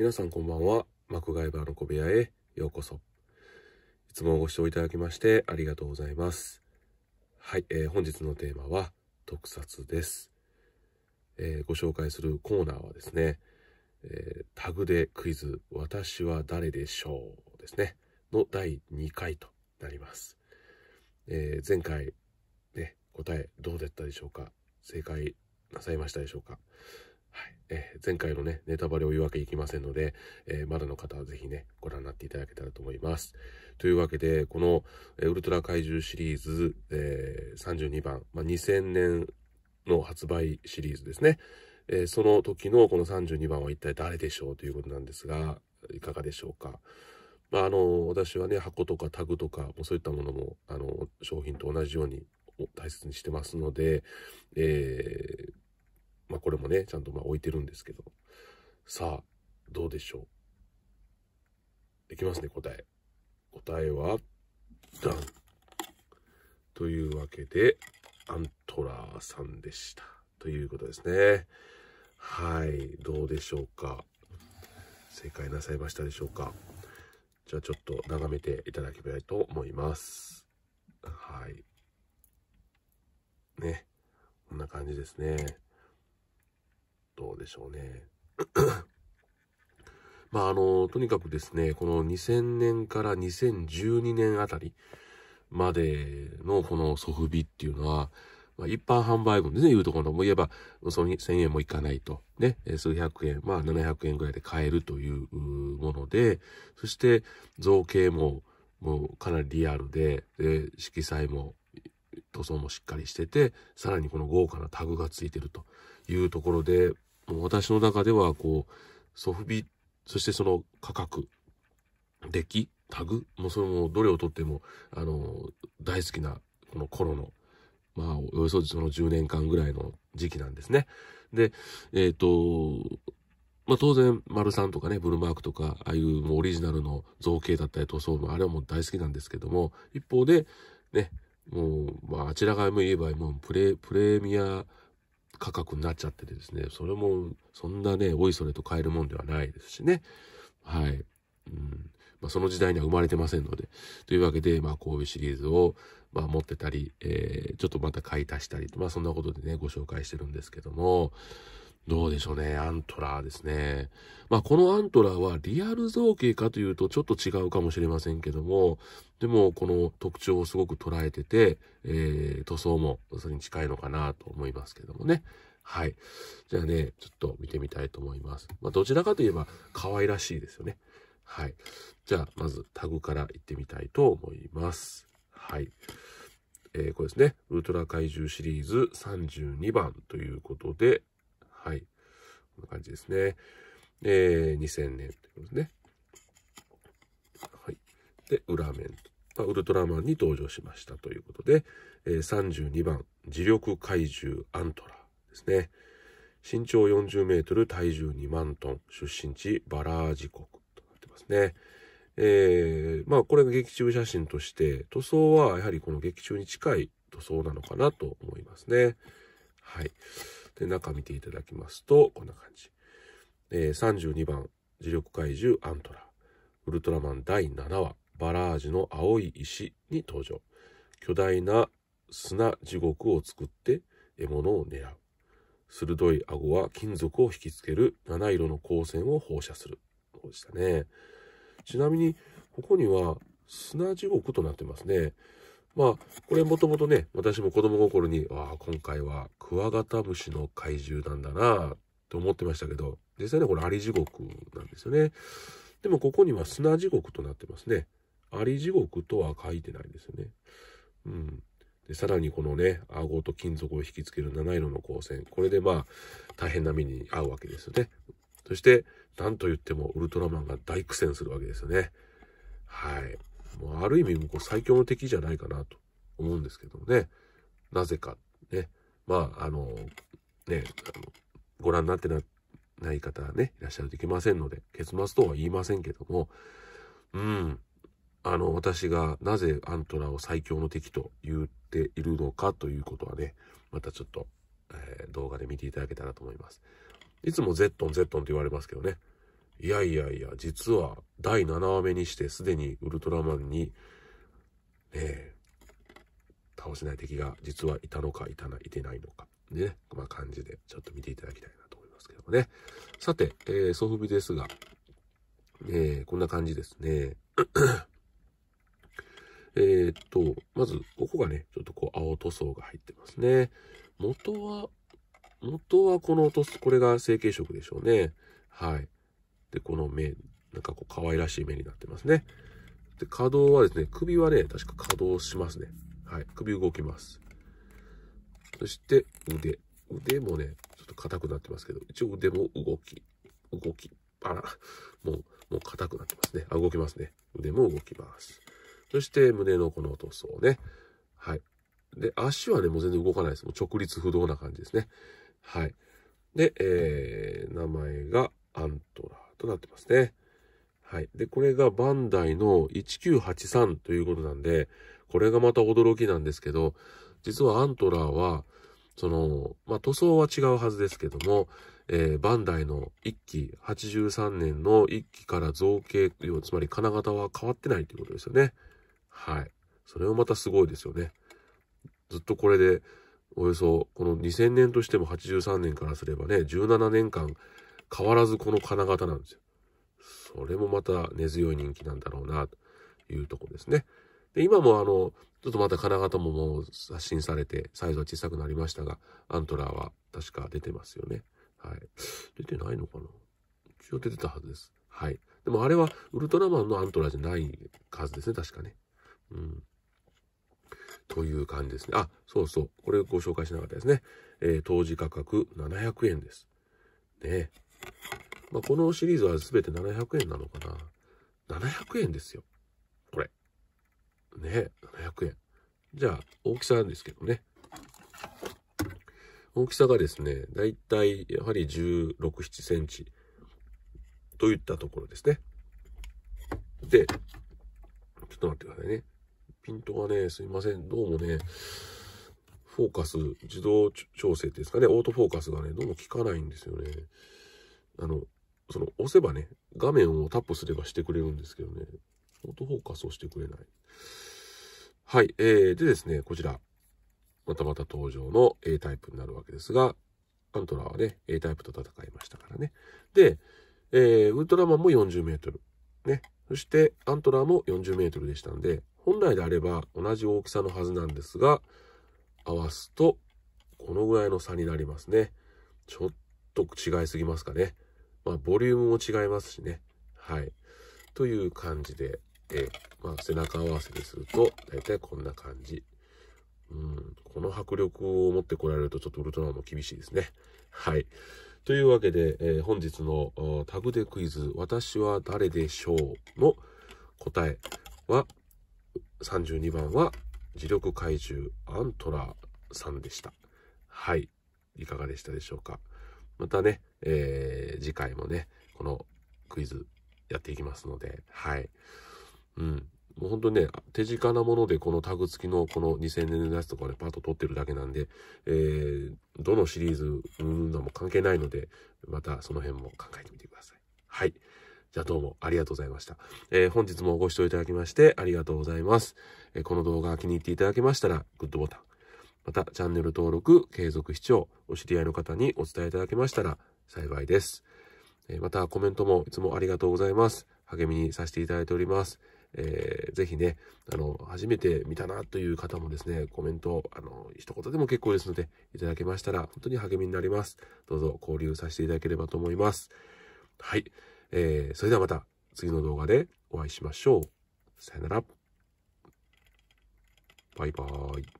皆さんこんばんは。マクガイバーの小部屋へようこそ。いつもご視聴いただきましてありがとうございます。はい、えー、本日のテーマは特撮です、えー、ご紹介するコーナーはですね、えー、タグでクイズ「私は誰でしょう?」ですねの第2回となります、えー、前回ね答えどうだったでしょうか正解なさいましたでしょうかえ前回のね、ネタバレを言うわけいきませんので、えー、まだの方はぜひね、ご覧になっていただけたらと思います。というわけで、この、えウルトラ怪獣シリーズ、えー、32番、まあ、2000年の発売シリーズですね、えー、その時のこの32番は一体誰でしょうということなんですが、いかがでしょうか。まあ、あの、私はね、箱とかタグとか、もそういったものも、あの、商品と同じように大切にしてますので、えー、まあ、これもね、ちゃんとま置いてるんですけど。さあ、どうでしょう。いきますね、答え。答えは、ダン。というわけで、アントラーさんでした。ということですね。はい、どうでしょうか。正解なさいましたでしょうか。じゃあちょっと眺めていただきたいと思います。はい。ね。こんな感じですね。どうでしょうね。まあ、あの、とにかくですね、この2000年から2012年あたりまでのこのソフビっていうのは、まあ、一般販売分でね、いうところも言えば、その1000円もいかないと、ね、数百円、まあ700円ぐらいで買えるというもので、そして造形も、もうかなりリアルで、で色彩も塗装もしっかりしてて、さらにこの豪華なタグがついてるというところで、私の中では、こう、ソフビ、そしてその価格、出来、タグ、もうそれもどれをとっても、あの、大好きな、この頃の、まあ、およそその10年間ぐらいの時期なんですね。で、えっ、ー、と、まあ、当然、丸さんとかね、ブルマークとか、ああいうもうオリジナルの造形だったり塗装も、あれはもう大好きなんですけども、一方で、ね、もう、まあ、あちら側も言えば、もうプレ、プレミア価格になっちゃっててですね、それも、そんなね、おいそれと買えるもんではないですしね。はい。うんまあ、その時代には生まれてませんので。というわけで、まあ、神戸シリーズを、まあ、持ってたり、えー、ちょっとまた買い足したりまあ、そんなことでね、ご紹介してるんですけども、どうでしょうね。アントラーですね。まあ、このアントラーはリアル造形かというとちょっと違うかもしれませんけども、でも、この特徴をすごく捉えてて、えー、塗装もそれに近いのかなと思いますけどもね。はい。じゃあね、ちょっと見てみたいと思います。まあ、どちらかといえば可愛らしいですよね。はい。じゃあ、まずタグからいってみたいと思います。はい。えー、これですね。ウルトラ怪獣シリーズ32番ということで、はい。こんな感じですね。えー、2000年ということですね。はい。で、裏面。ウルトラマンに登場しましたということで、えー、32番、磁力怪獣アントラですね。身長40メートル、体重2万トン、出身地バラージ国となってますね。えー、まあこれが劇中写真として、塗装はやはりこの劇中に近い塗装なのかなと思いますね。はい。で、中見ていただきますと、こんな感じ。えー、32番、磁力怪獣アントラ。ウルトラマン第7話、バラージの青い石に登場。巨大な砂地獄を作って獲物を狙う。鋭い顎は金属を引きつける七色の光線を放射する。そうでしたね。ちなみに、ここには砂地獄となってますね。まあ、これもともとね、私も子供心に、ああ、今回はクワガタムシの怪獣なんだなと思ってましたけど、実際ね、これアリ地獄なんですよね。でもここには砂地獄となってますね。アリ地獄とは書いてないんですよね。うん。でさらにこのね、顎と金属を引きつける七色の光線。これでまあ、大変な目に遭うわけですよね。そして、なんと言ってもウルトラマンが大苦戦するわけですよね。はい。もうある意味こう最強の敵じゃないかなと思うんですけどもね。なぜか、ね。まあ、あの、ね、あのご覧になってなない方ね、いらっしゃるといけませんので、結末とは言いませんけども、うん、あの、私がなぜアントラを最強の敵と言っているのかということはね、またちょっと、えー、動画で見ていただけたらと思います。いつもゼットンゼットンと言われますけどね、いやいやいや、実は第7話目にしてすでにウルトラマンに、ねえ、倒せない敵が実はいたのかいたない、いてないのか。でね、まな感じでちょっと見ていただきたいなと思いますけどもね。さて、えー、ソフビですが、えこんな感じですね。えっと、まず、ここがね、ちょっとこう青塗装が入ってますね。元は、元はこの塗装、これが成型色でしょうね。はい。で、この目、なんかこう可愛らしい目になってますね。で、可動はですね、首はね、確か可動しますね。はい、首動きます。そして腕。腕もね、ちょっと硬くなってますけど、一応腕も動き、動き、あら、もう、もう硬くなってますね。あ、動きますね。腕も動きます。そして胸のこの塗装ね。はい。で、足はね、もう全然動かないです。もう直立不動な感じですね。はい。で、えー、名前がアントラー。となってますね。はい。で、これがバンダイの1983ということなんで、これがまた驚きなんですけど、実はアントラーは、その、まあ、塗装は違うはずですけども、えー、バンダイの1期、83年の1期から造形、つまり金型は変わってないということですよね。はい。それもまたすごいですよね。ずっとこれで、およそ、この2000年としても83年からすればね、17年間、変わらずこの金型なんですよ。それもまた根強い人気なんだろうな、というとこですね。で、今もあの、ちょっとまた金型ももう刷新されて、サイズは小さくなりましたが、アントラーは確か出てますよね。はい。出てないのかな一応出てたはずです。はい。でもあれはウルトラマンのアントラーじゃない数ですね、確かね。うん。という感じですね。あ、そうそう。これご紹介しなかったですね。えー、当時価格700円です。ね。まあ、このシリーズは全て700円なのかな。700円ですよ。これ。ね700円。じゃあ、大きさなんですけどね。大きさがですね、だいたいやはり16、7センチといったところですね。で、ちょっと待ってくださいね。ピントがね、すいません。どうもね、フォーカス、自動調整ですかね、オートフォーカスがね、どうも効かないんですよね。あの、その押せばね、画面をタップすればしてくれるんですけどね、オートフォーカスをしてくれない。はい、えー、でですね、こちら、またまた登場の A タイプになるわけですが、アントラはね、A タイプと戦いましたからね。で、えー、ウルトラマンも40メートル。ね。そして、アントラーも40メートルでしたんで、本来であれば同じ大きさのはずなんですが、合わすと、このぐらいの差になりますね。ちょっと違いすぎますかね。まあ、ボリュームも違いますしね。はい。という感じで、えー、まあ、背中合わせですると、だいたいこんな感じ。うん、この迫力を持ってこられるとちょっとウルトラマンも厳しいですね。はい。というわけで、えー、本日のタグでクイズ、私は誰でしょうの答えは、32番は、磁力怪獣アントラーさんでした。はい。いかがでしたでしょうか。またね、えー、次回もね、このクイズやっていきますので、はい。うん。もう本当にね、手近なものでこのタグ付きのこの2000年のやつとかね、パッと撮ってるだけなんで、えー、どのシリーズ、うーんのも関係ないので、またその辺も考えてみてください。はい。じゃあどうもありがとうございました。えー、本日もご視聴いただきましてありがとうございます。えー、この動画気に入っていただけましたら、グッドボタン。またチャンネル登録、継続視聴、お知り合いの方にお伝えいただけましたら幸いです。またコメントもいつもありがとうございます。励みにさせていただいております。えー、ぜひね、あの、初めて見たなという方もですね、コメント、あの、一言でも結構ですので、いただけましたら、本当に励みになります。どうぞ交流させていただければと思います。はい。えー、それではまた次の動画でお会いしましょう。さよなら。バイバーイ。